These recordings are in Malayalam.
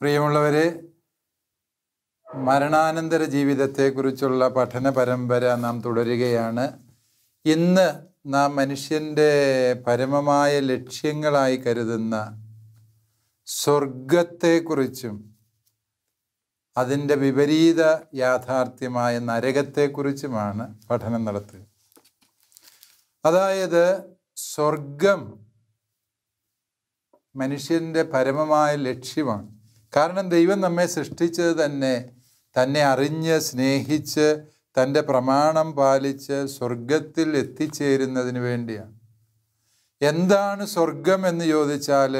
പ്രിയമുള്ളവരെ മരണാനന്തര ജീവിതത്തെക്കുറിച്ചുള്ള പഠന പരമ്പര നാം തുടരുകയാണ് ഇന്ന് നാം മനുഷ്യൻ്റെ പരമമായ ലക്ഷ്യങ്ങളായി കരുതുന്ന സ്വർഗത്തെക്കുറിച്ചും അതിൻ്റെ വിപരീത യാഥാർത്ഥ്യമായ നരകത്തെക്കുറിച്ചുമാണ് പഠനം നടത്തുക അതായത് സ്വർഗം മനുഷ്യൻ്റെ പരമമായ ലക്ഷ്യമാണ് കാരണം ദൈവം നമ്മെ സൃഷ്ടിച്ചത് തന്നെ തന്നെ അറിഞ്ഞ് സ്നേഹിച്ച് തൻ്റെ പ്രമാണം പാലിച്ച് സ്വർഗത്തിൽ എത്തിച്ചേരുന്നതിന് വേണ്ടിയാണ് എന്താണ് സ്വർഗം എന്ന് ചോദിച്ചാൽ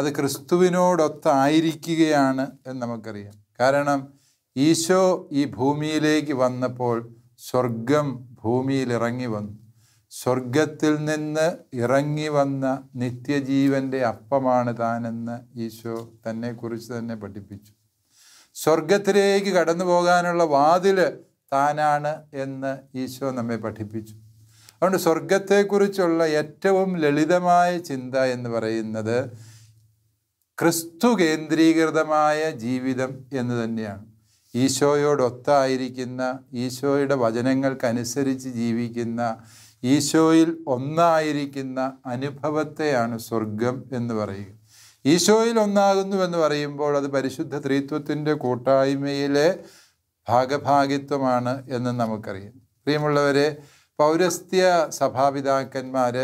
അത് ക്രിസ്തുവിനോടൊത്തായിരിക്കുകയാണ് എന്ന് നമുക്കറിയാം കാരണം ഈശോ ഈ ഭൂമിയിലേക്ക് വന്നപ്പോൾ സ്വർഗം ഭൂമിയിലിറങ്ങി ഇറങ്ങി വന്നു സ്വർഗത്തിൽ നിന്ന് ഇറങ്ങി വന്ന നിത്യജീവന്റെ അപ്പമാണ് താനെന്ന് ഈശോ തന്നെക്കുറിച്ച് തന്നെ പഠിപ്പിച്ചു സ്വർഗത്തിലേക്ക് കടന്നു പോകാനുള്ള വാതിൽ താനാണ് എന്ന് ഈശോ നമ്മെ പഠിപ്പിച്ചു അതുകൊണ്ട് സ്വർഗത്തെക്കുറിച്ചുള്ള ഏറ്റവും ലളിതമായ ചിന്ത എന്ന് പറയുന്നത് ക്രിസ്തു കേന്ദ്രീകൃതമായ ജീവിതം എന്ന് തന്നെയാണ് ഈശോയോടൊത്തായിരിക്കുന്ന ഈശോയുടെ വചനങ്ങൾക്കനുസരിച്ച് ജീവിക്കുന്ന ഈശോയിൽ ഒന്നായിരിക്കുന്ന അനുഭവത്തെയാണ് സ്വർഗം എന്ന് പറയുക ഈശോയിൽ ഒന്നാകുന്നു എന്ന് പറയുമ്പോൾ അത് പരിശുദ്ധ ത്രീത്വത്തിൻ്റെ കൂട്ടായ്മയിലെ ഭാഗഭാഗിത്വമാണ് എന്ന് നമുക്കറിയാം പ്രിയമുള്ളവരെ പൗരസ്ത്യ സഭാപിതാക്കന്മാർ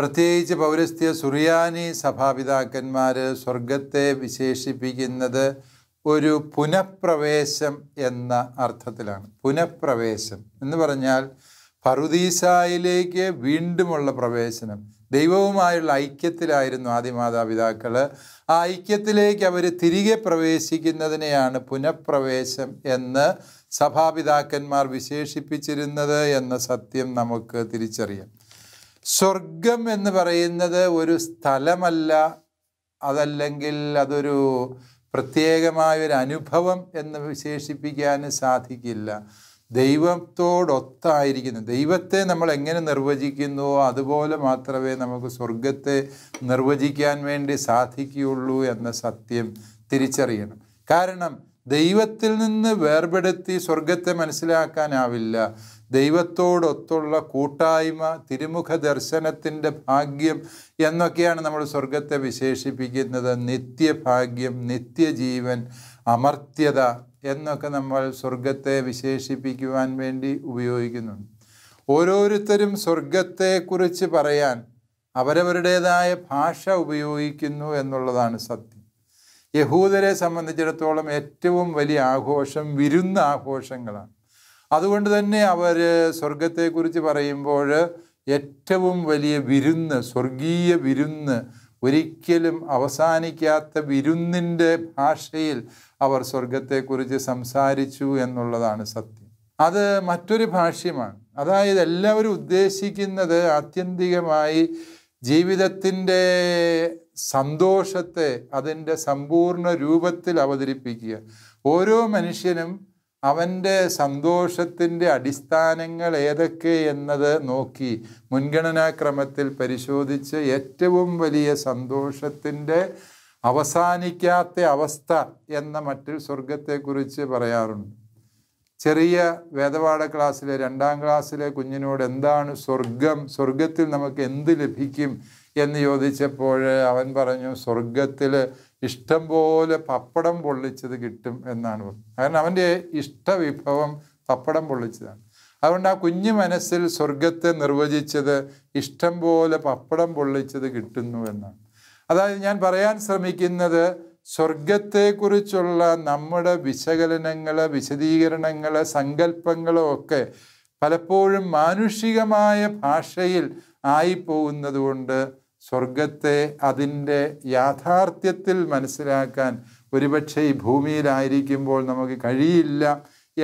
പ്രത്യേകിച്ച് പൗരസ്ത്യ സുറിയാനി സഭാപിതാക്കന്മാർ സ്വർഗത്തെ വിശേഷിപ്പിക്കുന്നത് ഒരു പുനഃപ്രവേശം എന്ന അർത്ഥത്തിലാണ് പുനഃപ്രവേശം എന്ന് പറഞ്ഞാൽ പറുദീസായിലേക്ക് വീണ്ടുമുള്ള പ്രവേശനം ദൈവവുമായുള്ള ഐക്യത്തിലായിരുന്നു ആദ്യ മാതാപിതാക്കൾ ആ ഐക്യത്തിലേക്ക് അവർ തിരികെ പ്രവേശിക്കുന്നതിനെയാണ് പുനഃപ്രവേശം എന്ന് സഭാപിതാക്കന്മാർ വിശേഷിപ്പിച്ചിരുന്നത് എന്ന സത്യം നമുക്ക് തിരിച്ചറിയാം സ്വർഗം എന്ന് പറയുന്നത് ഒരു സ്ഥലമല്ല അതല്ലെങ്കിൽ അതൊരു പ്രത്യേകമായൊരു അനുഭവം എന്ന് വിശേഷിപ്പിക്കാൻ സാധിക്കില്ല ദൈവത്തോടൊത്തായിരിക്കുന്നു ദൈവത്തെ നമ്മൾ എങ്ങനെ നിർവചിക്കുന്നുവോ അതുപോലെ മാത്രമേ നമുക്ക് സ്വർഗത്തെ നിർവചിക്കാൻ വേണ്ടി സാധിക്കുകയുള്ളൂ എന്ന സത്യം തിരിച്ചറിയണം കാരണം ദൈവത്തിൽ നിന്ന് വേർപെടുത്തി സ്വർഗത്തെ മനസ്സിലാക്കാനാവില്ല ദൈവത്തോടൊത്തുള്ള കൂട്ടായ്മ തിരുമുഖ ദർശനത്തിൻ്റെ ഭാഗ്യം എന്നൊക്കെയാണ് നമ്മൾ സ്വർഗത്തെ വിശേഷിപ്പിക്കുന്നത് നിത്യഭാഗ്യം നിത്യജീവൻ അമർത്യത എന്നൊക്കെ നമ്മൾ സ്വർഗത്തെ വിശേഷിപ്പിക്കുവാൻ വേണ്ടി ഉപയോഗിക്കുന്നുണ്ട് ഓരോരുത്തരും സ്വർഗത്തെക്കുറിച്ച് പറയാൻ അവരവരുടേതായ ഭാഷ ഉപയോഗിക്കുന്നു എന്നുള്ളതാണ് സത്യം യഹൂദരെ സംബന്ധിച്ചിടത്തോളം ഏറ്റവും വലിയ ആഘോഷം വിരുന്ന ആഘോഷങ്ങളാണ് അതുകൊണ്ട് തന്നെ അവർ സ്വർഗത്തെക്കുറിച്ച് പറയുമ്പോൾ ഏറ്റവും വലിയ വിരുന്ന് സ്വർഗീയ വിരുന്ന് ഒരിക്കലും അവസാനിക്കാത്ത വിരുന്നിൻ്റെ ഭാഷയിൽ അവർ സ്വർഗത്തെക്കുറിച്ച് സംസാരിച്ചു എന്നുള്ളതാണ് സത്യം അത് മറ്റൊരു ഭാഷ്യമാണ് അതായത് എല്ലാവരും ഉദ്ദേശിക്കുന്നത് ആത്യന്തികമായി ജീവിതത്തിൻ്റെ സന്തോഷത്തെ അതിൻ്റെ സമ്പൂർണ്ണ രൂപത്തിൽ അവതരിപ്പിക്കുക ഓരോ മനുഷ്യനും അവൻ്റെ സന്തോഷത്തിൻ്റെ അടിസ്ഥാനങ്ങൾ ഏതൊക്കെ എന്നത് നോക്കി മുൻഗണനാക്രമത്തിൽ പരിശോധിച്ച് ഏറ്റവും വലിയ സന്തോഷത്തിൻ്റെ അവസാനിക്കാത്ത അവസ്ഥ എന്ന മറ്റു സ്വർഗത്തെക്കുറിച്ച് പറയാറുണ്ട് ചെറിയ വേദപാഠ ക്ലാസ്സിലെ രണ്ടാം ക്ലാസ്സിലെ കുഞ്ഞിനോട് എന്താണ് സ്വർഗം സ്വർഗത്തിൽ നമുക്ക് എന്ത് ലഭിക്കും എന്ന് ചോദിച്ചപ്പോൾ അവൻ പറഞ്ഞു സ്വർഗത്തിൽ ഇഷ്ടം പോലെ പപ്പടം പൊള്ളിച്ചത് കിട്ടും എന്നാണ് പറഞ്ഞത് കാരണം അവൻ്റെ ഇഷ്ടവിഭവം പപ്പടം പൊള്ളിച്ചതാണ് അതുകൊണ്ട് ആ കുഞ്ഞു മനസ്സിൽ സ്വർഗത്തെ നിർവചിച്ചത് ഇഷ്ടം പോലെ പപ്പടം പൊള്ളിച്ചത് കിട്ടുന്നു എന്നാണ് അതായത് ഞാൻ പറയാൻ ശ്രമിക്കുന്നത് സ്വർഗത്തെക്കുറിച്ചുള്ള നമ്മുടെ വിശകലനങ്ങൾ വിശദീകരണങ്ങൾ സങ്കല്പങ്ങളോ ഒക്കെ പലപ്പോഴും മാനുഷികമായ ഭാഷയിൽ ആയിപ്പോകുന്നത് കൊണ്ട് സ്വർഗത്തെ അതിൻ്റെ യാഥാർത്ഥ്യത്തിൽ മനസ്സിലാക്കാൻ ഒരുപക്ഷെ ഈ ഭൂമിയിലായിരിക്കുമ്പോൾ നമുക്ക് കഴിയില്ല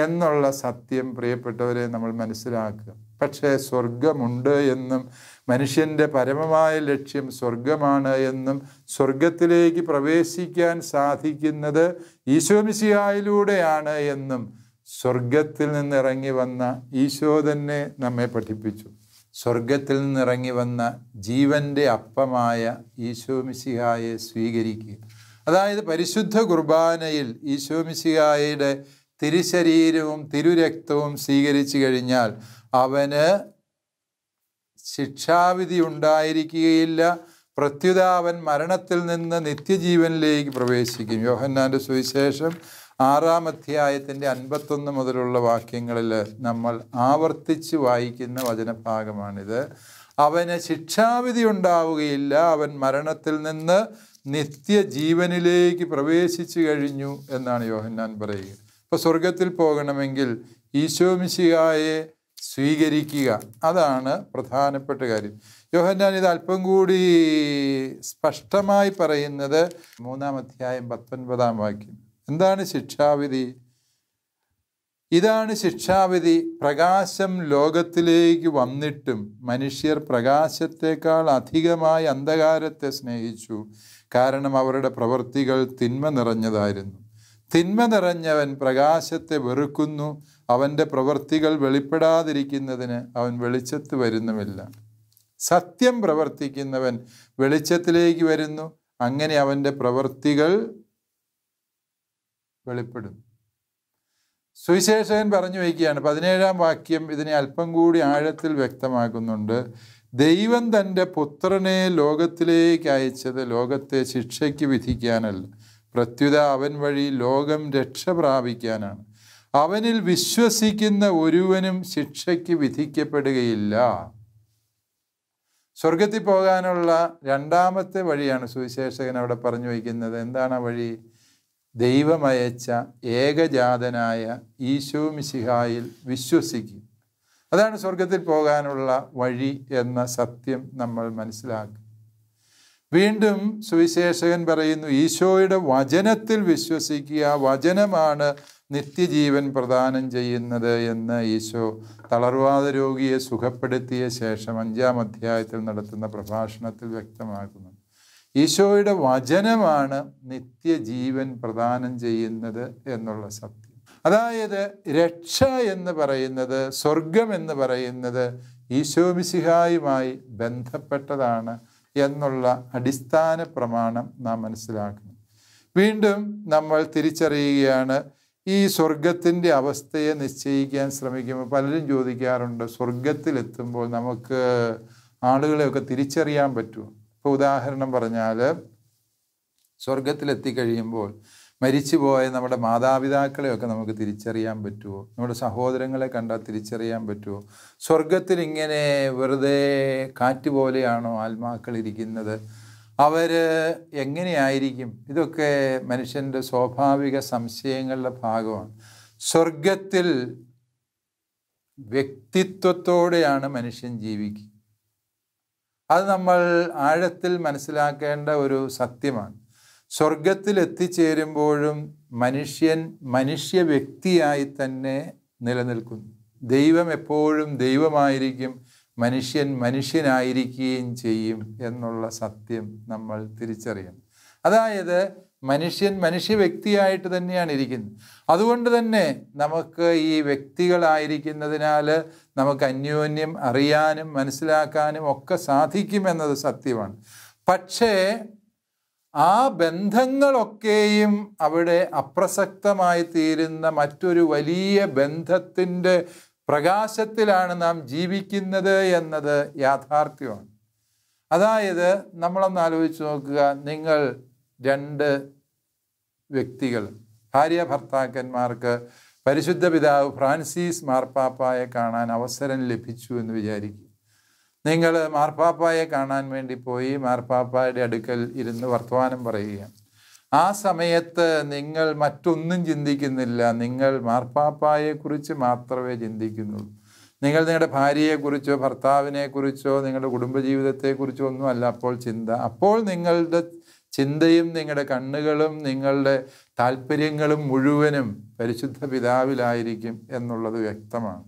എന്നുള്ള സത്യം പ്രിയപ്പെട്ടവരെ നമ്മൾ മനസ്സിലാക്കുക പക്ഷേ സ്വർഗമുണ്ട് എന്നും മനുഷ്യൻ്റെ പരമമായ ലക്ഷ്യം സ്വർഗമാണ് എന്നും സ്വർഗത്തിലേക്ക് പ്രവേശിക്കാൻ സാധിക്കുന്നത് ഈശോമിശിയായിലൂടെയാണ് എന്നും സ്വർഗത്തിൽ നിന്നിറങ്ങി വന്ന ഈശോ തന്നെ നമ്മെ പഠിപ്പിച്ചു സ്വർഗത്തിൽ നിന്നിറങ്ങി വന്ന ജീവൻ്റെ അപ്പമായ ഈശോമിസിഹായെ സ്വീകരിക്കുക അതായത് പരിശുദ്ധ കുർബാനയിൽ ഈശോമിസിഹായുടെ തിരുശരീരവും തിരുരക്തവും സ്വീകരിച്ചു കഴിഞ്ഞാൽ അവന് ശിക്ഷാവിധി ഉണ്ടായിരിക്കുകയില്ല പ്രത്യുതാവൻ മരണത്തിൽ നിന്ന് നിത്യജീവനിലേക്ക് പ്രവേശിക്കും യോഹന്നാൻ്റെ സുവിശേഷം ആറാം അധ്യായത്തിൻ്റെ അൻപത്തൊന്ന് മുതലുള്ള വാക്യങ്ങളിൽ നമ്മൾ ആവർത്തിച്ച് വായിക്കുന്ന വചനഭാഗമാണിത് അവന് ശിക്ഷാവിധി ഉണ്ടാവുകയില്ല അവൻ മരണത്തിൽ നിന്ന് നിത്യജീവനിലേക്ക് പ്രവേശിച്ചു കഴിഞ്ഞു എന്നാണ് യോഹന്നാൻ പറയുക അപ്പോൾ സ്വർഗത്തിൽ പോകണമെങ്കിൽ ഈശോമിശികായെ സ്വീകരിക്കുക അതാണ് പ്രധാനപ്പെട്ട കാര്യം യോഹന്നാൻ ഇത് അല്പം കൂടി സ്പഷ്ടമായി പറയുന്നത് മൂന്നാം അധ്യായം പത്തൊൻപതാം വാക്യം എന്താണ് ശിക്ഷാവിധി ഇതാണ് ശിക്ഷാവിധി പ്രകാശം ലോകത്തിലേക്ക് വന്നിട്ടും മനുഷ്യർ പ്രകാശത്തെക്കാൾ അധികമായി അന്ധകാരത്തെ സ്നേഹിച്ചു കാരണം അവരുടെ പ്രവൃത്തികൾ തിന്മ നിറഞ്ഞതായിരുന്നു തിന്മ നിറഞ്ഞവൻ പ്രകാശത്തെ വെറുക്കുന്നു അവൻ്റെ പ്രവൃത്തികൾ വെളിപ്പെടാതിരിക്കുന്നതിന് അവൻ വെളിച്ചത്ത് വരുന്നുമില്ല സത്യം പ്രവർത്തിക്കുന്നവൻ വെളിച്ചത്തിലേക്ക് വരുന്നു അങ്ങനെ അവൻ്റെ പ്രവൃത്തികൾ വെളിപ്പെടും സുവിശേഷകൻ പറഞ്ഞു വയ്ക്കുകയാണ് പതിനേഴാം വാക്യം ഇതിനെ അല്പം കൂടി ആഴത്തിൽ വ്യക്തമാക്കുന്നുണ്ട് ദൈവം തൻ്റെ പുത്രനെ ലോകത്തിലേക്ക് അയച്ചത് ലോകത്തെ ശിക്ഷയ്ക്ക് വിധിക്കാനല്ല പ്രത്യുത അവൻ വഴി ലോകം രക്ഷ പ്രാപിക്കാനാണ് അവനിൽ വിശ്വസിക്കുന്ന ഒരുവനും ശിക്ഷയ്ക്ക് വിധിക്കപ്പെടുകയില്ല സ്വർഗത്തിൽ പോകാനുള്ള രണ്ടാമത്തെ വഴിയാണ് സുവിശേഷകൻ അവിടെ പറഞ്ഞു വയ്ക്കുന്നത് എന്താണ് ആ വഴി ദൈവമയച്ച ഏകജാതനായ ഈശോ മിശിഹായിൽ വിശ്വസിക്കും അതാണ് സ്വർഗത്തിൽ പോകാനുള്ള വഴി എന്ന സത്യം നമ്മൾ മനസ്സിലാക്കുക വീണ്ടും സുവിശേഷകൻ പറയുന്നു ഈശോയുടെ വചനത്തിൽ വിശ്വസിക്കുക വചനമാണ് നിത്യജീവൻ പ്രദാനം ചെയ്യുന്നത് എന്ന് ഈശോ തളർവാദ രോഗിയെ സുഖപ്പെടുത്തിയ ശേഷം അഞ്ചാം അധ്യായത്തിൽ നടത്തുന്ന പ്രഭാഷണത്തിൽ വ്യക്തമാക്കുന്നു ഈശോയുടെ വചനമാണ് നിത്യജീവൻ പ്രദാനം ചെയ്യുന്നത് എന്നുള്ള സത്യം അതായത് രക്ഷ എന്ന് പറയുന്നത് സ്വർഗം എന്ന് പറയുന്നത് ഈശോമിസിഹായുമായി ബന്ധപ്പെട്ടതാണ് എന്നുള്ള അടിസ്ഥാന പ്രമാണം നാം മനസ്സിലാക്കണം വീണ്ടും നമ്മൾ തിരിച്ചറിയുകയാണ് ഈ സ്വർഗത്തിൻ്റെ അവസ്ഥയെ നിശ്ചയിക്കാൻ ശ്രമിക്കുമ്പോൾ പലരും ചോദിക്കാറുണ്ട് സ്വർഗത്തിലെത്തുമ്പോൾ നമുക്ക് ആളുകളെയൊക്കെ തിരിച്ചറിയാൻ പറ്റുമോ ഇപ്പൊ ഉദാഹരണം പറഞ്ഞാൽ സ്വർഗത്തിലെത്തിക്കഴിയുമ്പോൾ മരിച്ചുപോയ നമ്മുടെ മാതാപിതാക്കളെയൊക്കെ നമുക്ക് തിരിച്ചറിയാൻ പറ്റുമോ നമ്മുടെ സഹോദരങ്ങളെ കണ്ടാൽ തിരിച്ചറിയാൻ പറ്റുമോ സ്വർഗത്തിൽ ഇങ്ങനെ വെറുതെ കാറ്റ് പോലെയാണോ ആത്മാക്കൾ ഇരിക്കുന്നത് അവർ എങ്ങനെയായിരിക്കും ഇതൊക്കെ മനുഷ്യൻ്റെ സ്വാഭാവിക സംശയങ്ങളുടെ ഭാഗമാണ് സ്വർഗത്തിൽ വ്യക്തിത്വത്തോടെയാണ് മനുഷ്യൻ ജീവിക്കുക അത് നമ്മൾ ആഴത്തിൽ മനസ്സിലാക്കേണ്ട ഒരു സത്യമാണ് സ്വർഗത്തിൽ എത്തിച്ചേരുമ്പോഴും മനുഷ്യൻ മനുഷ്യ വ്യക്തിയായി തന്നെ നിലനിൽക്കുന്നു ദൈവം എപ്പോഴും ദൈവമായിരിക്കും മനുഷ്യൻ മനുഷ്യനായിരിക്കുകയും ചെയ്യും എന്നുള്ള സത്യം നമ്മൾ തിരിച്ചറിയണം അതായത് മനുഷ്യൻ മനുഷ്യ വ്യക്തിയായിട്ട് തന്നെയാണ് ഇരിക്കുന്നത് അതുകൊണ്ട് തന്നെ നമുക്ക് ഈ വ്യക്തികളായിരിക്കുന്നതിനാൽ നമുക്ക് അന്യോന്യം അറിയാനും മനസ്സിലാക്കാനും ഒക്കെ സാധിക്കുമെന്നത് സത്യമാണ് പക്ഷേ ആ ബന്ധങ്ങളൊക്കെയും അവിടെ അപ്രസക്തമായി തീരുന്ന മറ്റൊരു വലിയ ബന്ധത്തിൻ്റെ പ്രകാശത്തിലാണ് നാം ജീവിക്കുന്നത് എന്നത് യാഥാർത്ഥ്യമാണ് അതായത് നമ്മളൊന്ന് ആലോചിച്ച് നോക്കുക നിങ്ങൾ രണ്ട് വ്യക്തികൾ ഭാര്യ ഭർത്താക്കന്മാർക്ക് പരിശുദ്ധ പിതാവ് ഫ്രാൻസിസ് മാർപ്പാപ്പായെ കാണാൻ അവസരം ലഭിച്ചു എന്ന് വിചാരിക്കും നിങ്ങൾ മാർപ്പാപ്പായെ കാണാൻ വേണ്ടി പോയി മാർപ്പാപ്പായുടെ അടുക്കൽ ഇരുന്ന് വർത്തമാനം പറയുക ആ സമയത്ത് നിങ്ങൾ മറ്റൊന്നും ചിന്തിക്കുന്നില്ല നിങ്ങൾ മാർപ്പാപ്പായെക്കുറിച്ച് മാത്രമേ ചിന്തിക്കുന്നുള്ളൂ നിങ്ങൾ നിങ്ങളുടെ ഭാര്യയെക്കുറിച്ചോ ഭർത്താവിനെക്കുറിച്ചോ നിങ്ങളുടെ കുടുംബജീവിതത്തെക്കുറിച്ചോ ഒന്നും അല്ല അപ്പോൾ ചിന്ത അപ്പോൾ നിങ്ങളുടെ ചിന്തയും നിങ്ങളുടെ കണ്ണുകളും നിങ്ങളുടെ താല്പര്യങ്ങളും മുഴുവനും പരിശുദ്ധ പിതാവിലായിരിക്കും എന്നുള്ളത് വ്യക്തമാണ്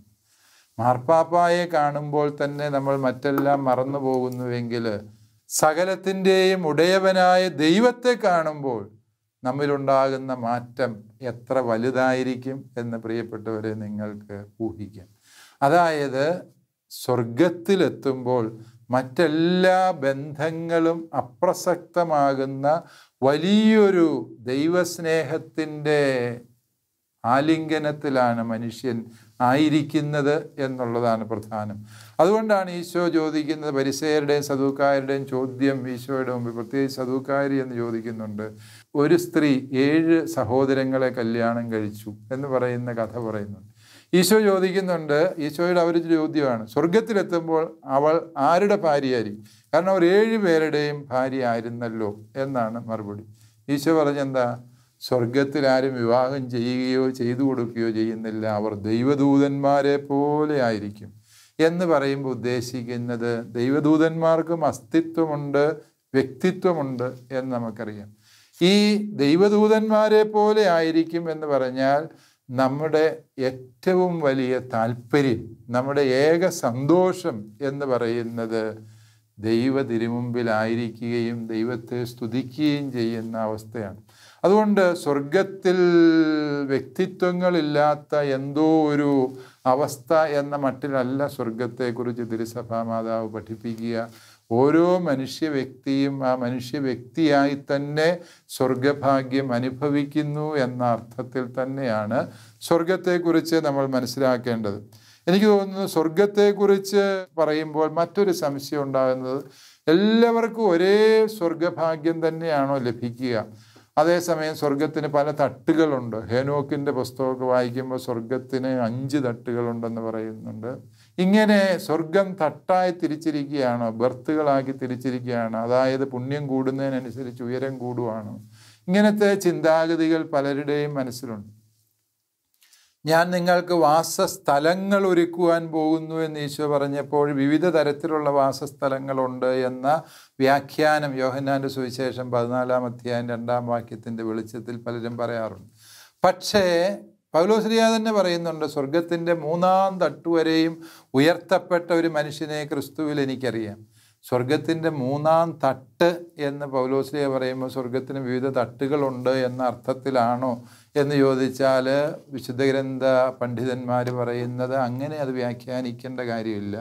മാർപ്പാപ്പായെ കാണുമ്പോൾ തന്നെ നമ്മൾ മറ്റെല്ലാം മറന്നു പോകുന്നുവെങ്കിൽ സകലത്തിൻ്റെയും ഉടയവനായ ദൈവത്തെ കാണുമ്പോൾ നമ്മിലുണ്ടാകുന്ന മാറ്റം എത്ര വലുതായിരിക്കും എന്ന് പ്രിയപ്പെട്ടവരെ നിങ്ങൾക്ക് ഊഹിക്കാം അതായത് സ്വർഗത്തിലെത്തുമ്പോൾ മറ്റെല്ലാ ബന്ധങ്ങളും അപ്രസക്തമാകുന്ന വലിയൊരു ദൈവസ്നേഹത്തിൻ്റെ ആലിംഗനത്തിലാണ് മനുഷ്യൻ ആയിരിക്കുന്നത് എന്നുള്ളതാണ് പ്രധാനം അതുകൊണ്ടാണ് ഈശോ ചോദിക്കുന്നത് പരിസയരുടെയും സദൂക്കാരുടെയും ചോദ്യം ഈശോയുടെ മുമ്പ് പ്രത്യേകിച്ച് സദൂക്കാരി എന്ന് ചോദിക്കുന്നുണ്ട് ഒരു സ്ത്രീ ഏഴ് സഹോദരങ്ങളെ കല്യാണം കഴിച്ചു എന്ന് പറയുന്ന കഥ പറയുന്നുണ്ട് ഈശോ ചോദിക്കുന്നുണ്ട് ഈശോയുടെ അവർ ചോദ്യമാണ് സ്വർഗത്തിലെത്തുമ്പോൾ അവൾ ആരുടെ ഭാര്യയായിരിക്കും കാരണം അവർ ഏഴ് പേരുടെയും ഭാര്യ ആയിരുന്നല്ലോ എന്നാണ് മറുപടി ഈശോ പറഞ്ഞെന്താ സ്വർഗത്തിൽ ആരും വിവാഹം ചെയ്യുകയോ ചെയ്തു കൊടുക്കുകയോ ചെയ്യുന്നില്ല അവർ ദൈവദൂതന്മാരെ പോലെ ആയിരിക്കും എന്ന് പറയുമ്പോൾ ഉദ്ദേശിക്കുന്നത് ദൈവദൂതന്മാർക്കും അസ്തിത്വമുണ്ട് വ്യക്തിത്വമുണ്ട് എന്ന് നമുക്കറിയാം ഈ ദൈവദൂതന്മാരെ പോലെ ആയിരിക്കും എന്ന് പറഞ്ഞാൽ നമ്മുടെ ഏറ്റവും വലിയ താല്പര്യം നമ്മുടെ ഏക സന്തോഷം എന്ന് പറയുന്നത് ദൈവ തിരുമുമ്പിലായിരിക്കുകയും ദൈവത്തെ സ്തുതിക്കുകയും ചെയ്യുന്ന അവസ്ഥയാണ് അതുകൊണ്ട് സ്വർഗത്തിൽ വ്യക്തിത്വങ്ങളില്ലാത്ത എന്തോ ഒരു അവസ്ഥ എന്ന മട്ടിലല്ല സ്വർഗത്തെക്കുറിച്ച് തിരുസഭാ മാതാവ് പഠിപ്പിക്കുക ഓരോ മനുഷ്യ വ്യക്തിയും ആ മനുഷ്യ വ്യക്തിയായി തന്നെ സ്വർഗഭാഗ്യം അനുഭവിക്കുന്നു എന്ന അർത്ഥത്തിൽ തന്നെയാണ് സ്വർഗത്തെക്കുറിച്ച് നമ്മൾ മനസ്സിലാക്കേണ്ടത് എനിക്ക് തോന്നുന്നു സ്വർഗത്തെക്കുറിച്ച് പറയുമ്പോൾ മറ്റൊരു സംശയം ഉണ്ടാകുന്നത് എല്ലാവർക്കും ഒരേ സ്വർഗഭാഗ്യം തന്നെയാണോ ലഭിക്കുക അതേസമയം സ്വർഗത്തിന് പല തട്ടുകളുണ്ട് ഹേനോക്കിൻ്റെ പുസ്തകമൊക്കെ വായിക്കുമ്പോൾ സ്വർഗത്തിന് അഞ്ച് തട്ടുകളുണ്ടെന്ന് പറയുന്നുണ്ട് ഇങ്ങനെ സ്വർഗം തട്ടായി തിരിച്ചിരിക്കുകയാണ് ബർത്തുകളാക്കി തിരിച്ചിരിക്കുകയാണ് അതായത് പുണ്യം കൂടുന്നതിനനുസരിച്ച് ഉയരം കൂടുവാണ് ഇങ്ങനത്തെ ചിന്താഗതികൾ പലരുടെയും മനസ്സിലുണ്ട് ഞാൻ നിങ്ങൾക്ക് വാസസ്ഥലങ്ങൾ ഒരുക്കുവാൻ പോകുന്നു എന്ന് ഈശോ പറഞ്ഞപ്പോൾ വിവിധ തരത്തിലുള്ള വാസസ്ഥലങ്ങളുണ്ട് എന്ന വ്യാഖ്യാനം യോഹന്നാൻ്റെ സുവിശേഷം പതിനാലാം അധ്യായം രണ്ടാം വാക്യത്തിൻ്റെ വെളിച്ചത്തിൽ പലരും പറയാറുണ്ട് പക്ഷേ പൗലോസ്ലിയ തന്നെ പറയുന്നുണ്ട് സ്വർഗത്തിൻ്റെ മൂന്നാം തട്ടുവരെയും ഉയർത്തപ്പെട്ട ഒരു മനുഷ്യനെ ക്രിസ്തുവിൽ എനിക്കറിയാം സ്വർഗത്തിൻ്റെ മൂന്നാം തട്ട് എന്ന് പൗലോസ്ലിയ പറയുമ്പോൾ സ്വർഗത്തിന് വിവിധ തട്ടുകളുണ്ട് എന്ന അർത്ഥത്തിലാണോ എന്ന് ചോദിച്ചാൽ വിശുദ്ധ ഗ്രന്ഥ പണ്ഡിതന്മാർ പറയുന്നത് അങ്ങനെ അത് വ്യാഖ്യാനിക്കേണ്ട കാര്യമില്ല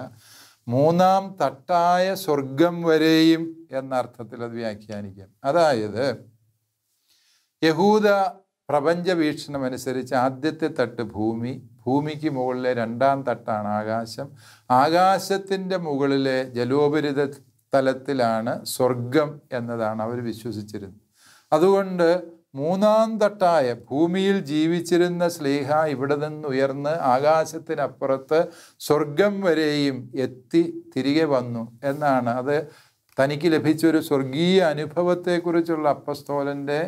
മൂന്നാം തട്ടായ സ്വർഗം വരെയും എന്ന അർത്ഥത്തിൽ അത് വ്യാഖ്യാനിക്കാം അതായത് യഹൂദ പ്രപഞ്ച വീക്ഷണമനുസരിച്ച് ആദ്യത്തെ തട്ട് ഭൂമി ഭൂമിക്ക് മുകളിലെ രണ്ടാം തട്ടാണ് ആകാശം ആകാശത്തിൻ്റെ മുകളിലെ ജലോപരിത തലത്തിലാണ് സ്വർഗം എന്നതാണ് അവർ വിശ്വസിച്ചിരുന്നത് അതുകൊണ്ട് മൂന്നാം തട്ടായ ഭൂമിയിൽ ജീവിച്ചിരുന്ന സ്ലേഹ ഇവിടെ നിന്ന് ഉയർന്ന് ആകാശത്തിനപ്പുറത്ത് സ്വർഗം വരെയും എത്തി തിരികെ വന്നു എന്നാണ് അത് തനിക്ക് ലഭിച്ചൊരു സ്വർഗീയ അനുഭവത്തെക്കുറിച്ചുള്ള അപ്പസ്തോലൻ്റെ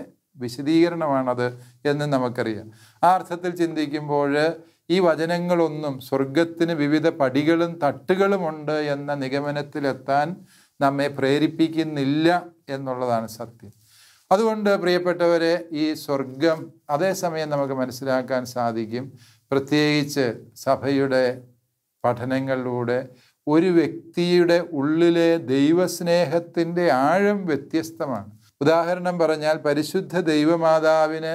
വിശദീകരണമാണത് എന്ന് നമുക്കറിയാം ആ അർത്ഥത്തിൽ ചിന്തിക്കുമ്പോൾ ഈ വചനങ്ങളൊന്നും സ്വർഗത്തിന് വിവിധ പടികളും തട്ടുകളുമുണ്ട് എന്ന നിഗമനത്തിലെത്താൻ നമ്മെ പ്രേരിപ്പിക്കുന്നില്ല എന്നുള്ളതാണ് സത്യം അതുകൊണ്ട് പ്രിയപ്പെട്ടവരെ ഈ സ്വർഗം അതേസമയം നമുക്ക് മനസ്സിലാക്കാൻ സാധിക്കും പ്രത്യേകിച്ച് സഭയുടെ പഠനങ്ങളിലൂടെ ഒരു വ്യക്തിയുടെ ഉള്ളിലെ ദൈവസ്നേഹത്തിൻ്റെ ആഴം വ്യത്യസ്തമാണ് ഉദാഹരണം പറഞ്ഞാൽ പരിശുദ്ധ ദൈവമാതാവിന്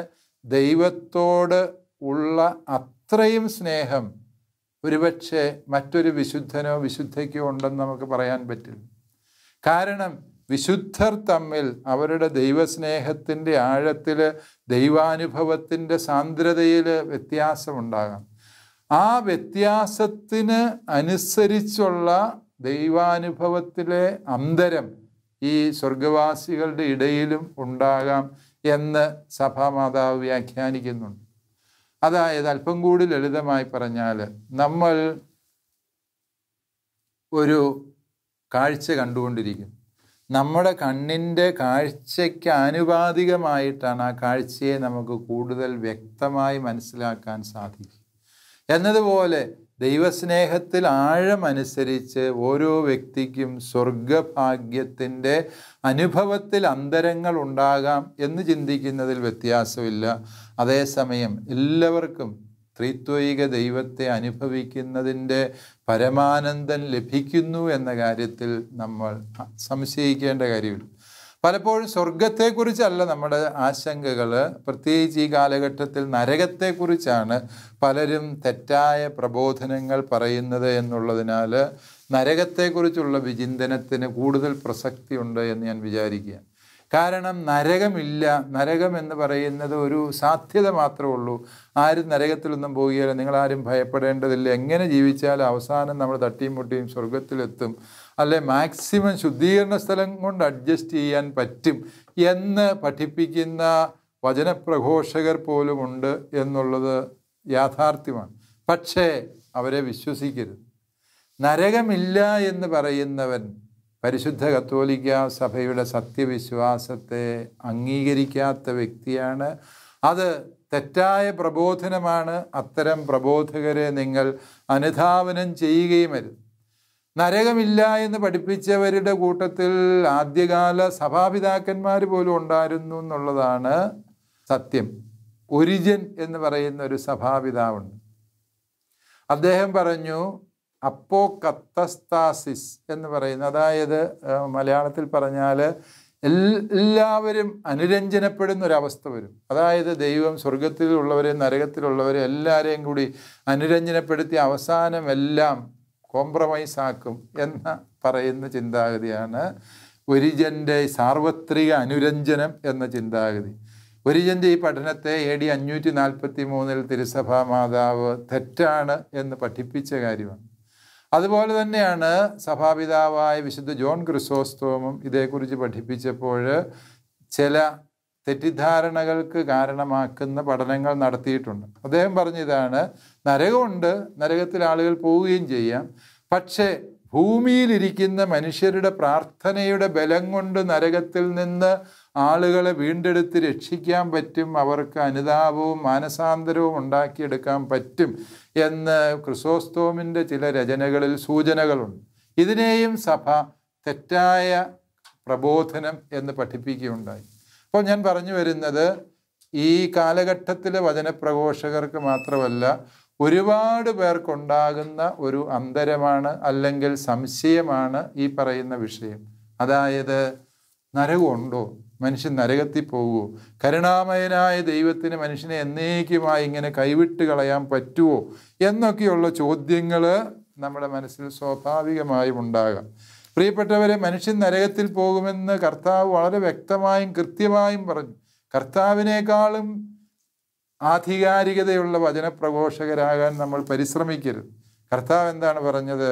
ദൈവത്തോട് ഉള്ള അത്രയും സ്നേഹം ഒരുപക്ഷെ മറ്റൊരു വിശുദ്ധനോ വിശുദ്ധയ്ക്കോ ഉണ്ടെന്ന് നമുക്ക് പറയാൻ പറ്റില്ല കാരണം വിശുദ്ധർ തമ്മിൽ അവരുടെ ദൈവസ്നേഹത്തിൻ്റെ ആഴത്തിൽ ദൈവാനുഭവത്തിൻ്റെ സാന്ദ്രതയിൽ വ്യത്യാസമുണ്ടാകാം ആ വ്യത്യാസത്തിന് അനുസരിച്ചുള്ള ദൈവാനുഭവത്തിലെ അന്തരം ഈ സ്വർഗവാസികളുടെ ഇടയിലും ഉണ്ടാകാം എന്ന് സഭാമാതാവ് വ്യാഖ്യാനിക്കുന്നുണ്ട് അതായത് അല്പം കൂടി ലളിതമായി പറഞ്ഞാൽ നമ്മൾ ഒരു കാഴ്ച കണ്ടുകൊണ്ടിരിക്കുന്നു നമ്മുടെ കണ്ണിൻ്റെ കാഴ്ചയ്ക്ക് ആനുപാതികമായിട്ടാണ് ആ കാഴ്ചയെ നമുക്ക് കൂടുതൽ വ്യക്തമായി മനസ്സിലാക്കാൻ സാധിക്കും എന്നതുപോലെ ദൈവസ്നേഹത്തിൽ ആഴമനുസരിച്ച് ഓരോ വ്യക്തിക്കും സ്വർഗഭാഗ്യത്തിൻ്റെ അനുഭവത്തിൽ അന്തരങ്ങൾ ഉണ്ടാകാം എന്ന് ചിന്തിക്കുന്നതിൽ വ്യത്യാസമില്ല അതേസമയം എല്ലാവർക്കും ത്രിത്വൈക ദൈവത്തെ അനുഭവിക്കുന്നതിൻ്റെ പരമാനന്ദം ലഭിക്കുന്നു എന്ന കാര്യത്തിൽ നമ്മൾ സംശയിക്കേണ്ട കാര്യമില്ല പലപ്പോഴും സ്വർഗത്തെക്കുറിച്ചല്ല നമ്മുടെ ആശങ്കകൾ പ്രത്യേകിച്ച് ഈ കാലഘട്ടത്തിൽ നരകത്തെക്കുറിച്ചാണ് പലരും തെറ്റായ പ്രബോധനങ്ങൾ പറയുന്നത് എന്നുള്ളതിനാൽ നരകത്തെക്കുറിച്ചുള്ള വിചിന്തനത്തിന് കൂടുതൽ പ്രസക്തിയുണ്ട് എന്ന് ഞാൻ വിചാരിക്കുക കാരണം നരകമില്ല നരകം എന്ന് പറയുന്നത് ഒരു സാധ്യത മാത്രമേ ഉള്ളൂ ആരും നരകത്തിലൊന്നും പോവുകയില്ല നിങ്ങളാരും ഭയപ്പെടേണ്ടതില്ല എങ്ങനെ ജീവിച്ചാലും അവസാനം നമ്മൾ തട്ടിയും മുട്ടിയും സ്വർഗത്തിലെത്തും അല്ലെ മാക്സിമം ശുദ്ധീകരണ സ്ഥലം കൊണ്ട് അഡ്ജസ്റ്റ് ചെയ്യാൻ പറ്റും എന്ന് പഠിപ്പിക്കുന്ന വചനപ്രഘോഷകർ പോലുമുണ്ട് എന്നുള്ളത് യാഥാർത്ഥ്യമാണ് പക്ഷേ അവരെ വിശ്വസിക്കരുത് നരകമില്ല എന്ന് പറയുന്നവൻ പരിശുദ്ധ കത്തോലിക്ക സഭയുടെ സത്യവിശ്വാസത്തെ അംഗീകരിക്കാത്ത വ്യക്തിയാണ് അത് തെറ്റായ പ്രബോധനമാണ് അത്തരം പ്രബോധകരെ നിങ്ങൾ അനുധാവനം ചെയ്യുകയും അരുത് നരകമില്ല എന്ന് പഠിപ്പിച്ചവരുടെ കൂട്ടത്തിൽ ആദ്യകാല സഭാപിതാക്കന്മാർ പോലും ഉണ്ടായിരുന്നു എന്നുള്ളതാണ് സത്യം ഒരിജൻ എന്ന് പറയുന്ന ഒരു സഭാപിതാവുണ്ട് അദ്ദേഹം പറഞ്ഞു അപ്പോ കത്തസ്താസിസ് എന്ന് പറയുന്ന അതായത് മലയാളത്തിൽ പറഞ്ഞാൽ എല്ലാവരും അനുരഞ്ജനപ്പെടുന്ന ഒരവസ്ഥ വരും അതായത് ദൈവം സ്വർഗത്തിലുള്ളവരെയും നരകത്തിലുള്ളവരെയും എല്ലാവരെയും കൂടി അനുരഞ്ജനപ്പെടുത്തി അവസാനം എല്ലാം കോംപ്രമൈസ് ആക്കും എന്ന പറയുന്ന ചിന്താഗതിയാണ് ഒരിജൻ്റെ സാർവത്രിക അനുരഞ്ജനം എന്ന ചിന്താഗതി ഒരിജൻ്റെ ഈ പഠനത്തെ എ ഡി അഞ്ഞൂറ്റി നാൽപ്പത്തി മൂന്നിൽ തിരുസഭാ മാതാവ് തെറ്റാണ് എന്ന് പഠിപ്പിച്ച കാര്യമാണ് അതുപോലെ തന്നെയാണ് സഭാപിതാവായ വിശുദ്ധ ജോൺ ക്രിസോസ്തോമും ഇതേക്കുറിച്ച് പഠിപ്പിച്ചപ്പോൾ ചില തെറ്റിദ്ധാരണകൾക്ക് കാരണമാക്കുന്ന പഠനങ്ങൾ നടത്തിയിട്ടുണ്ട് അദ്ദേഹം പറഞ്ഞതാണ് നരകമുണ്ട് നരകത്തിൽ ആളുകൾ പോവുകയും ചെയ്യാം പക്ഷേ ഭൂമിയിലിരിക്കുന്ന മനുഷ്യരുടെ പ്രാർത്ഥനയുടെ ബലം കൊണ്ട് നരകത്തിൽ നിന്ന് ആളുകളെ വീണ്ടെടുത്ത് രക്ഷിക്കാൻ പറ്റും അവർക്ക് അനുതാപവും മാനസാന്തരവും ഉണ്ടാക്കിയെടുക്കാൻ പറ്റും എന്ന് ക്രിസോസ്തോമിൻ്റെ ചില രചനകളിൽ സൂചനകളുണ്ട് ഇതിനെയും സഭ തെറ്റായ പ്രബോധനം എന്ന് പഠിപ്പിക്കുകയുണ്ടായി അപ്പോൾ ഞാൻ പറഞ്ഞു വരുന്നത് ഈ കാലഘട്ടത്തിലെ വചനപ്രഘോഷകർക്ക് മാത്രമല്ല ഒരുപാട് പേർക്കുണ്ടാകുന്ന ഒരു അന്തരമാണ് അല്ലെങ്കിൽ സംശയമാണ് ഈ പറയുന്ന വിഷയം അതായത് നരകമുണ്ടോ മനുഷ്യൻ നരകത്തിൽ പോകുമോ കരുണാമയനായ ദൈവത്തിന് മനുഷ്യനെ എന്നേക്കുമായി ഇങ്ങനെ കൈവിട്ട് കളയാൻ പറ്റുമോ എന്നൊക്കെയുള്ള ചോദ്യങ്ങൾ നമ്മുടെ മനസ്സിൽ സ്വാഭാവികമായും ഉണ്ടാകാം പ്രിയപ്പെട്ടവരെ മനുഷ്യൻ നരകത്തിൽ പോകുമെന്ന് കർത്താവ് വളരെ വ്യക്തമായും കൃത്യമായും പറഞ്ഞു കർത്താവിനേക്കാളും ആധികാരികതയുള്ള വചനപ്രഘോഷകരാകാൻ നമ്മൾ പരിശ്രമിക്കരുത് കർത്താവ് എന്താണ് പറഞ്ഞത്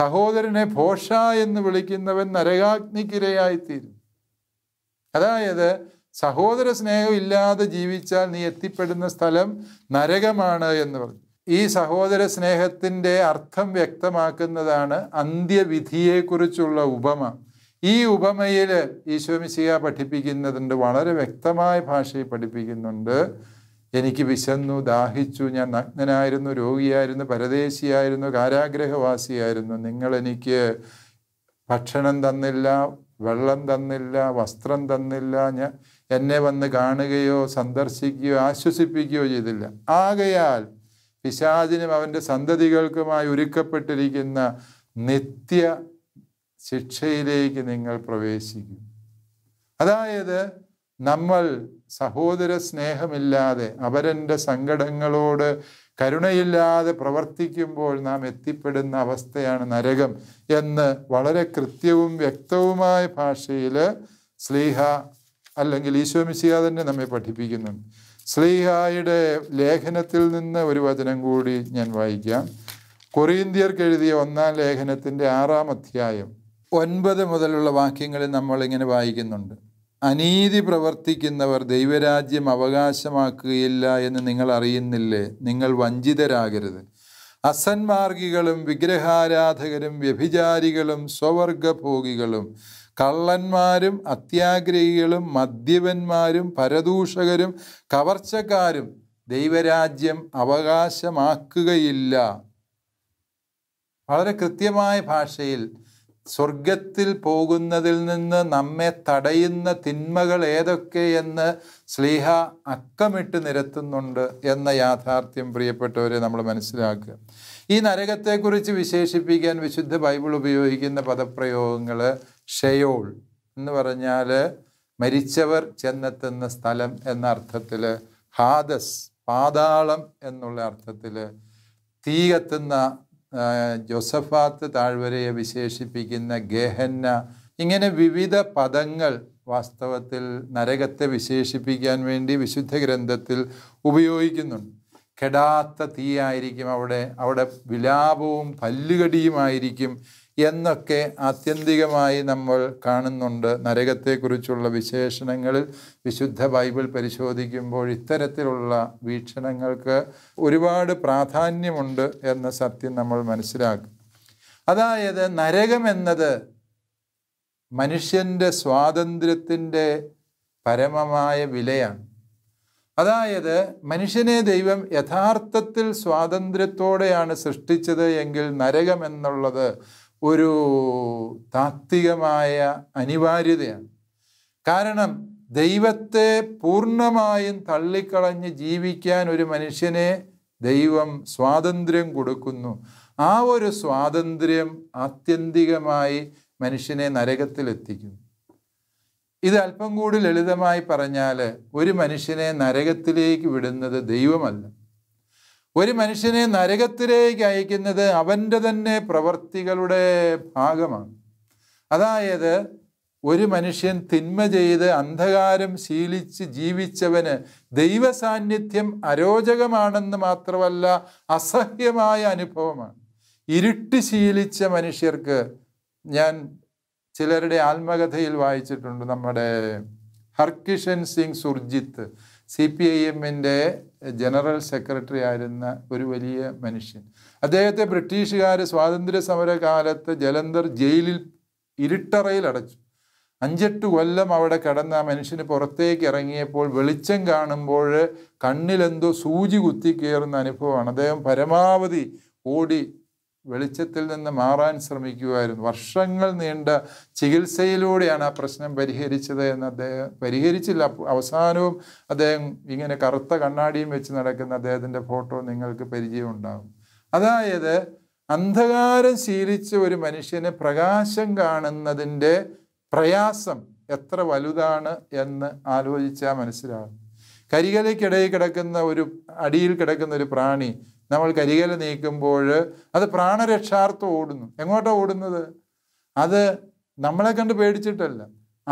സഹോദരനെ ഭോഷ എന്ന് വിളിക്കുന്നവൻ നരകാഗ്നിക്കിരയായിത്തീരും അതായത് സഹോദര സ്നേഹം ഇല്ലാതെ ജീവിച്ചാൽ നീ എത്തിപ്പെടുന്ന സ്ഥലം നരകമാണ് എന്ന് പറഞ്ഞു ഈ സഹോദര സ്നേഹത്തിൻ്റെ അർത്ഥം വ്യക്തമാക്കുന്നതാണ് അന്ത്യവിധിയെക്കുറിച്ചുള്ള ഉപമ ഈ ഉപമയിൽ ഈശോമിശിക പഠിപ്പിക്കുന്നതുണ്ട് വളരെ വ്യക്തമായ ഭാഷയിൽ പഠിപ്പിക്കുന്നുണ്ട് എനിക്ക് വിശന്നു ദാഹിച്ചു ഞാൻ നഗ്നനായിരുന്നു രോഗിയായിരുന്നു പരദേശിയായിരുന്നു കാരാഗ്രഹവാസിയായിരുന്നു നിങ്ങൾ എനിക്ക് ഭക്ഷണം തന്നില്ല വെള്ളം തന്നില്ല വസ്ത്രം തന്നില്ല ഞാൻ എന്നെ വന്ന് കാണുകയോ സന്ദർശിക്കുകയോ ആശ്വസിപ്പിക്കുകയോ ചെയ്തില്ല ആകയാൽ പിശാചിനും അവൻ്റെ സന്തതികൾക്കുമായി ഒരുക്കപ്പെട്ടിരിക്കുന്ന നിത്യ ശിക്ഷയിലേക്ക് നിങ്ങൾ പ്രവേശിക്കും അതായത് നമ്മൾ സഹോദര സ്നേഹമില്ലാതെ അവരൻ്റെ സങ്കടങ്ങളോട് കരുണയില്ലാതെ പ്രവർത്തിക്കുമ്പോൾ നാം എത്തിപ്പെടുന്ന അവസ്ഥയാണ് നരകം എന്ന് വളരെ കൃത്യവും വ്യക്തവുമായ ഭാഷയിൽ സ്ലീഹ അല്ലെങ്കിൽ ഈശോമിശിക തന്നെ നമ്മെ പഠിപ്പിക്കുന്നുണ്ട് സ്ലീഹായുടെ ലേഖനത്തിൽ നിന്ന് ഒരു വചനം കൂടി ഞാൻ വായിക്കാം കൊറീന്ത്യർക്ക് എഴുതിയ ഒന്നാം ലേഖനത്തിൻ്റെ ആറാം അധ്യായം ഒൻപത് മുതലുള്ള വാക്യങ്ങളിൽ നമ്മളിങ്ങനെ വായിക്കുന്നുണ്ട് അനീതി പ്രവർത്തിക്കുന്നവർ ദൈവരാജ്യം അവകാശമാക്കുകയില്ല എന്ന് നിങ്ങൾ അറിയുന്നില്ലേ നിങ്ങൾ വഞ്ചിതരാകരുത് അസന്മാർഗികളും വിഗ്രഹാരാധകരും വ്യഭിചാരികളും സ്വവർഗഭോഗികളും കള്ളന്മാരും അത്യാഗ്രഹികളും മദ്യപന്മാരും പരദൂഷകരും കവർച്ചക്കാരും ദൈവരാജ്യം അവകാശമാക്കുകയില്ല വളരെ കൃത്യമായ ഭാഷയിൽ സ്വർഗത്തിൽ പോകുന്നതിൽ നിന്ന് നമ്മെ തടയുന്ന തിന്മകൾ ഏതൊക്കെയെന്ന് സ്ലീഹ അക്കമിട്ട് നിരത്തുന്നുണ്ട് എന്ന യാഥാർത്ഥ്യം പ്രിയപ്പെട്ടവരെ നമ്മൾ മനസ്സിലാക്കുക ഈ നരകത്തെക്കുറിച്ച് വിശേഷിപ്പിക്കാൻ വിശുദ്ധ ബൈബിൾ ഉപയോഗിക്കുന്ന പദപ്രയോഗങ്ങൾ ഷെയോൾ എന്ന് പറഞ്ഞാൽ മരിച്ചവർ ചെന്നെത്തുന്ന സ്ഥലം എന്ന അർത്ഥത്തിൽ ഹാദസ് പാതാളം എന്നുള്ള അർത്ഥത്തിൽ തീ കത്തുന്ന ജോസഫാത്ത് താഴ്വരയെ വിശേഷിപ്പിക്കുന്ന ഗെഹന്ന ഇങ്ങനെ വിവിധ പദങ്ങൾ വാസ്തവത്തിൽ നരകത്തെ വിശേഷിപ്പിക്കാൻ വേണ്ടി വിശുദ്ധ ഗ്രന്ഥത്തിൽ ഉപയോഗിക്കുന്നുണ്ട് കെടാത്ത തീയായിരിക്കും അവിടെ അവിടെ വിലാപവും പല്ലുകടിയുമായിരിക്കും എന്നൊക്കെ ആത്യന്തികമായി നമ്മൾ കാണുന്നുണ്ട് നരകത്തെക്കുറിച്ചുള്ള വിശേഷണങ്ങളിൽ വിശുദ്ധ ബൈബിൾ പരിശോധിക്കുമ്പോൾ ഇത്തരത്തിലുള്ള വീക്ഷണങ്ങൾക്ക് ഒരുപാട് പ്രാധാന്യമുണ്ട് എന്ന സത്യം നമ്മൾ മനസ്സിലാക്കും അതായത് നരകമെന്നത് മനുഷ്യൻ്റെ സ്വാതന്ത്ര്യത്തിൻ്റെ പരമമായ വിലയാണ് അതായത് മനുഷ്യനെ ദൈവം യഥാർത്ഥത്തിൽ സ്വാതന്ത്ര്യത്തോടെയാണ് സൃഷ്ടിച്ചത് എങ്കിൽ നരകമെന്നുള്ളത് എന്നുള്ളത് ഒരു താത്വികമായ അനിവാര്യതയാണ് കാരണം ദൈവത്തെ പൂർണ്ണമായും തള്ളിക്കളഞ്ഞ് ജീവിക്കാൻ ഒരു മനുഷ്യനെ ദൈവം സ്വാതന്ത്ര്യം കൊടുക്കുന്നു ആ ഒരു സ്വാതന്ത്ര്യം ആത്യന്തികമായി മനുഷ്യനെ നരകത്തിലെത്തിക്കും ഇത് അല്പം കൂടി ലളിതമായി പറഞ്ഞാൽ ഒരു മനുഷ്യനെ നരകത്തിലേക്ക് വിടുന്നത് ദൈവമല്ല ഒരു മനുഷ്യനെ നരകത്തിലേക്ക് അയക്കുന്നത് അവൻ്റെ തന്നെ പ്രവർത്തികളുടെ ഭാഗമാണ് അതായത് ഒരു മനുഷ്യൻ തിന്മ ചെയ്ത് അന്ധകാരം ശീലിച്ച് ജീവിച്ചവന് ദൈവസാന്നിധ്യം അരോചകമാണെന്ന് മാത്രമല്ല അസഹ്യമായ അനുഭവമാണ് ഇരുട്ട് ശീലിച്ച മനുഷ്യർക്ക് ഞാൻ ചിലരുടെ ആത്മകഥയിൽ വായിച്ചിട്ടുണ്ട് നമ്മുടെ Harkishan Singh Surjeet C P I എമ്മിൻ്റെ ജനറൽ സെക്രട്ടറി ആയിരുന്ന ഒരു വലിയ മനുഷ്യൻ അദ്ദേഹത്തെ ബ്രിട്ടീഷുകാർ സ്വാതന്ത്ര്യ സമര കാലത്ത് ജലന്ധർ ജയിലിൽ ഇരുട്ടറയിൽ അടച്ചു അഞ്ചെട്ട് കൊല്ലം അവിടെ കടന്ന ആ മനുഷ്യന് പുറത്തേക്ക് ഇറങ്ങിയപ്പോൾ വെളിച്ചം കാണുമ്പോൾ കണ്ണിലെന്തോ സൂചി കുത്തി കയറുന്ന അനുഭവമാണ് അദ്ദേഹം പരമാവധി ഓടി വെളിച്ചത്തിൽ നിന്ന് മാറാൻ ശ്രമിക്കുമായിരുന്നു വർഷങ്ങൾ നീണ്ട ചികിത്സയിലൂടെയാണ് ആ പ്രശ്നം പരിഹരിച്ചത് എന്ന് അദ്ദേഹം പരിഹരിച്ചില്ല അവസാനവും അദ്ദേഹം ഇങ്ങനെ കറുത്ത കണ്ണാടിയും വെച്ച് നടക്കുന്ന അദ്ദേഹത്തിൻ്റെ ഫോട്ടോ നിങ്ങൾക്ക് പരിചയമുണ്ടാകും അതായത് അന്ധകാരം ശീലിച്ച ഒരു മനുഷ്യന് പ്രകാശം കാണുന്നതിൻ്റെ പ്രയാസം എത്ര വലുതാണ് എന്ന് ആലോചിച്ചാൽ മനസ്സിലാകും കരികലയ്ക്കിടയിൽ കിടക്കുന്ന ഒരു അടിയിൽ കിടക്കുന്ന ഒരു പ്രാണി നമ്മൾ കരികല നീക്കുമ്പോൾ അത് പ്രാണരക്ഷാർത്ഥം ഓടുന്നു എങ്ങോട്ടാണ് ഓടുന്നത് അത് നമ്മളെ കണ്ട് പേടിച്ചിട്ടല്ല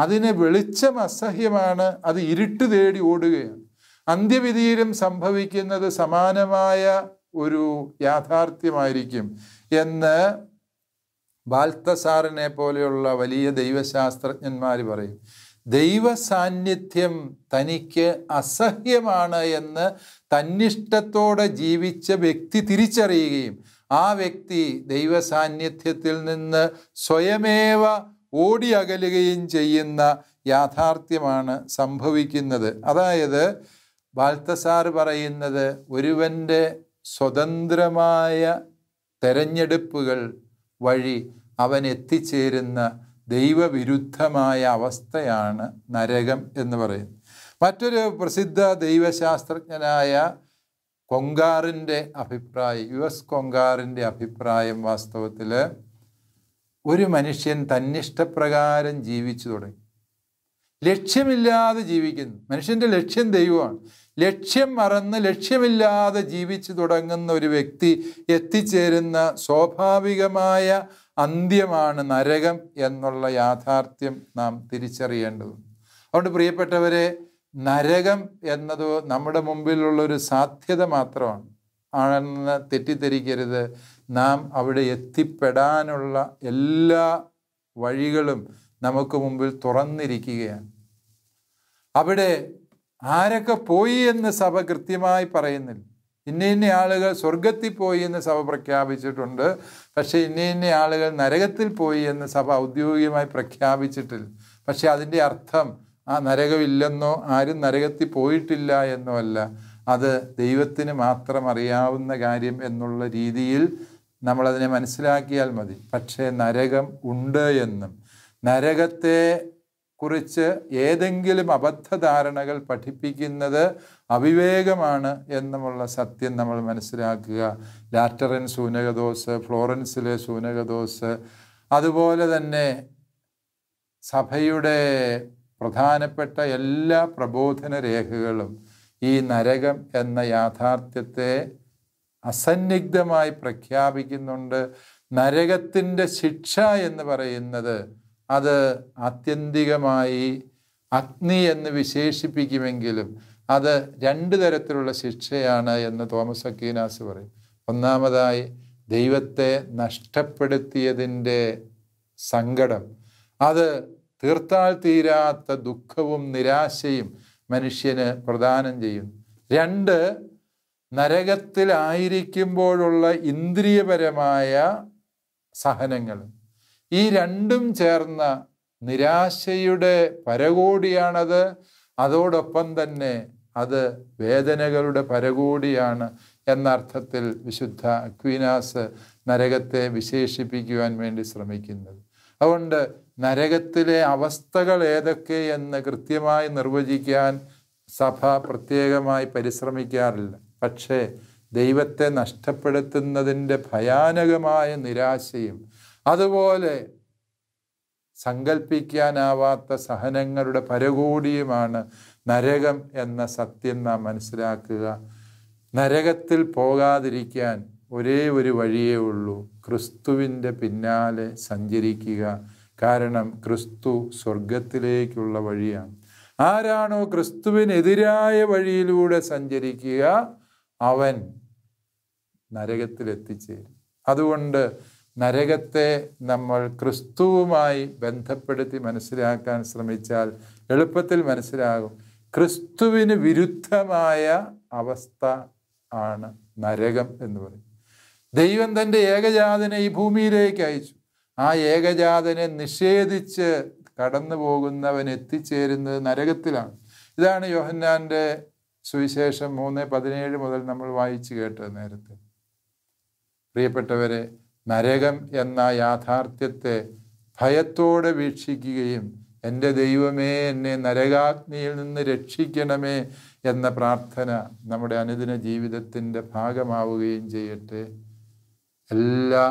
അതിന് വെളിച്ചം അസഹ്യമാണ് അത് ഇരുട്ട് തേടി ഓടുകയാണ് അന്ത്യവിധിയിലും സംഭവിക്കുന്നത് സമാനമായ ഒരു യാഥാർത്ഥ്യമായിരിക്കും എന്ന് ബാൽത്തസാറിനെ പോലെയുള്ള വലിയ ദൈവശാസ്ത്രജ്ഞന്മാർ പറയും ദൈവസാന്നിധ്യം തനിക്ക് അസഹ്യമാണ് എന്ന് തന്നിഷ്ടത്തോടെ ജീവിച്ച വ്യക്തി തിരിച്ചറിയുകയും ആ വ്യക്തി ദൈവസാന്നിധ്യത്തിൽ നിന്ന് സ്വയമേവ ഓടി അകലുകയും ചെയ്യുന്ന യാഥാർത്ഥ്യമാണ് സംഭവിക്കുന്നത് അതായത് ബാൽത്തസാർ പറയുന്നത് ഒരുവൻ്റെ സ്വതന്ത്രമായ തെരഞ്ഞെടുപ്പുകൾ വഴി അവൻ എത്തിച്ചേരുന്ന ദൈവവിരുദ്ധമായ അവസ്ഥയാണ് നരകം എന്ന് പറയുന്നത് മറ്റൊരു പ്രസിദ്ധ ദൈവശാസ്ത്രജ്ഞനായ കൊങ്കാറിൻ്റെ അഭിപ്രായം യു എസ് കൊങ്കാറിൻ്റെ അഭിപ്രായം വാസ്തവത്തിൽ ഒരു മനുഷ്യൻ തന്നിഷ്ടപ്രകാരം ജീവിച്ചു തുടങ്ങി ലക്ഷ്യമില്ലാതെ ജീവിക്കുന്നു മനുഷ്യൻ്റെ ലക്ഷ്യം ദൈവമാണ് ലക്ഷ്യം മറന്ന് ലക്ഷ്യമില്ലാതെ ജീവിച്ചു തുടങ്ങുന്ന ഒരു വ്യക്തി എത്തിച്ചേരുന്ന സ്വാഭാവികമായ അന്ത്യമാണ് നരകം എന്നുള്ള യാഥാർത്ഥ്യം നാം തിരിച്ചറിയേണ്ടതുണ്ട് അതുകൊണ്ട് പ്രിയപ്പെട്ടവരെ നരകം എന്നത് നമ്മുടെ മുമ്പിലുള്ള ഒരു സാധ്യത മാത്രമാണ് ആണെന്ന് തെറ്റിദ്ധരിക്കരുത് നാം അവിടെ എത്തിപ്പെടാനുള്ള എല്ലാ വഴികളും നമുക്ക് മുമ്പിൽ തുറന്നിരിക്കുകയാണ് അവിടെ ആരൊക്കെ പോയി എന്ന് സഭ കൃത്യമായി പറയുന്നില്ല ഇന്ന ഇന്ന ആളുകൾ സ്വർഗത്തിൽ പോയി എന്ന് സഭ പ്രഖ്യാപിച്ചിട്ടുണ്ട് പക്ഷേ ഇന്ന ഇന്ന ആളുകൾ നരകത്തിൽ പോയി എന്ന് സഭ ഔദ്യോഗികമായി പ്രഖ്യാപിച്ചിട്ടില്ല പക്ഷേ അതിൻ്റെ അർത്ഥം ആ നരകമില്ലെന്നോ ആരും നരകത്തിൽ പോയിട്ടില്ല എന്നോ അല്ല അത് ദൈവത്തിന് മാത്രം അറിയാവുന്ന കാര്യം എന്നുള്ള രീതിയിൽ നമ്മളതിനെ മനസ്സിലാക്കിയാൽ മതി പക്ഷേ നരകം ഉണ്ട് എന്നും നരകത്തെ കുറിച്ച് ഏതെങ്കിലും അബദ്ധധാരണകൾ പഠിപ്പിക്കുന്നത് അവിവേകമാണ് എന്നുമുള്ള സത്യം നമ്മൾ മനസ്സിലാക്കുക ലാറ്ററൻ സൂനകദോസ് ഫ്ലോറൻസിലെ സൂനകദോസ് അതുപോലെ തന്നെ സഭയുടെ പ്രധാനപ്പെട്ട എല്ലാ പ്രബോധന രേഖകളും ഈ നരകം എന്ന യാഥാർത്ഥ്യത്തെ അസന്നിഗ്ധമായി പ്രഖ്യാപിക്കുന്നുണ്ട് നരകത്തിൻ്റെ ശിക്ഷ എന്ന് പറയുന്നത് അത് ആത്യന്തികമായി അഗ്നി എന്ന് വിശേഷിപ്പിക്കുമെങ്കിലും അത് രണ്ട് തരത്തിലുള്ള ശിക്ഷയാണ് എന്ന് തോമസ് അക്കീനാസ് പറയും ഒന്നാമതായി ദൈവത്തെ നഷ്ടപ്പെടുത്തിയതിൻ്റെ സങ്കടം അത് തീർത്താൽ തീരാത്ത ദുഃഖവും നിരാശയും മനുഷ്യന് പ്രദാനം ചെയ്യുന്നു രണ്ട് നരകത്തിലായിരിക്കുമ്പോഴുള്ള ഇന്ദ്രിയപരമായ സഹനങ്ങൾ ഈ രണ്ടും ചേർന്ന നിരാശയുടെ പരകോടിയാണത് അതോടൊപ്പം തന്നെ അത് വേദനകളുടെ പരകോടിയാണ് എന്നർത്ഥത്തിൽ വിശുദ്ധ അക്വിനാസ് നരകത്തെ വിശേഷിപ്പിക്കുവാൻ വേണ്ടി ശ്രമിക്കുന്നത് അതുകൊണ്ട് നരകത്തിലെ അവസ്ഥകൾ ഏതൊക്കെ എന്ന് കൃത്യമായി നിർവചിക്കാൻ സഭ പ്രത്യേകമായി പരിശ്രമിക്കാറില്ല പക്ഷേ ദൈവത്തെ നഷ്ടപ്പെടുത്തുന്നതിൻ്റെ ഭയാനകമായ നിരാശയും അതുപോലെ സങ്കല്പിക്കാനാവാത്ത സഹനങ്ങളുടെ പരകോടിയുമാണ് നരകം എന്ന സത്യം നാം മനസ്സിലാക്കുക നരകത്തിൽ പോകാതിരിക്കാൻ ഒരേ ഒരു വഴിയേ ഉള്ളൂ ക്രിസ്തുവിൻ്റെ പിന്നാലെ സഞ്ചരിക്കുക കാരണം ക്രിസ്തു സ്വർഗത്തിലേക്കുള്ള വഴിയാണ് ആരാണോ ക്രിസ്തുവിനെതിരായ വഴിയിലൂടെ സഞ്ചരിക്കുക അവൻ നരകത്തിൽ എത്തിച്ചേരും അതുകൊണ്ട് നരകത്തെ നമ്മൾ ക്രിസ്തുവുമായി ബന്ധപ്പെടുത്തി മനസ്സിലാക്കാൻ ശ്രമിച്ചാൽ എളുപ്പത്തിൽ മനസ്സിലാകും ക്രിസ്തുവിന് വിരുദ്ധമായ അവസ്ഥ ആണ് നരകം എന്ന് പറയും ദൈവം തൻ്റെ ഏകജാതനെ ഈ ഭൂമിയിലേക്ക് അയച്ചു ആ ഏകജാതനെ നിഷേധിച്ച് കടന്നു പോകുന്നവൻ എത്തിച്ചേരുന്നത് നരകത്തിലാണ് ഇതാണ് യോഹന്നാൻ്റെ സുവിശേഷം മൂന്ന് പതിനേഴ് മുതൽ നമ്മൾ വായിച്ചു കേട്ടത് നേരത്തെ പ്രിയപ്പെട്ടവരെ നരകം എന്ന യാഥാർത്ഥ്യത്തെ ഭയത്തോടെ വീക്ഷിക്കുകയും എൻ്റെ ദൈവമേ എന്നെ നരകാഗ്നിയിൽ നിന്ന് രക്ഷിക്കണമേ എന്ന പ്രാർത്ഥന നമ്മുടെ അനുദിന ജീവിതത്തിൻ്റെ ഭാഗമാവുകയും ചെയ്യട്ടെ എല്ലാ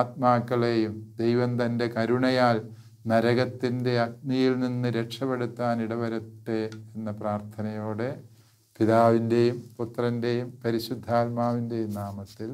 ആത്മാക്കളെയും ദൈവം തൻ്റെ കരുണയാൽ നരകത്തിൻ്റെ അഗ്നിയിൽ നിന്ന് രക്ഷപ്പെടുത്താൻ ഇടവരട്ടെ എന്ന പ്രാർത്ഥനയോടെ പിതാവിൻ്റെയും പുത്രൻ്റെയും പരിശുദ്ധാത്മാവിൻ്റെയും നാമത്തിൽ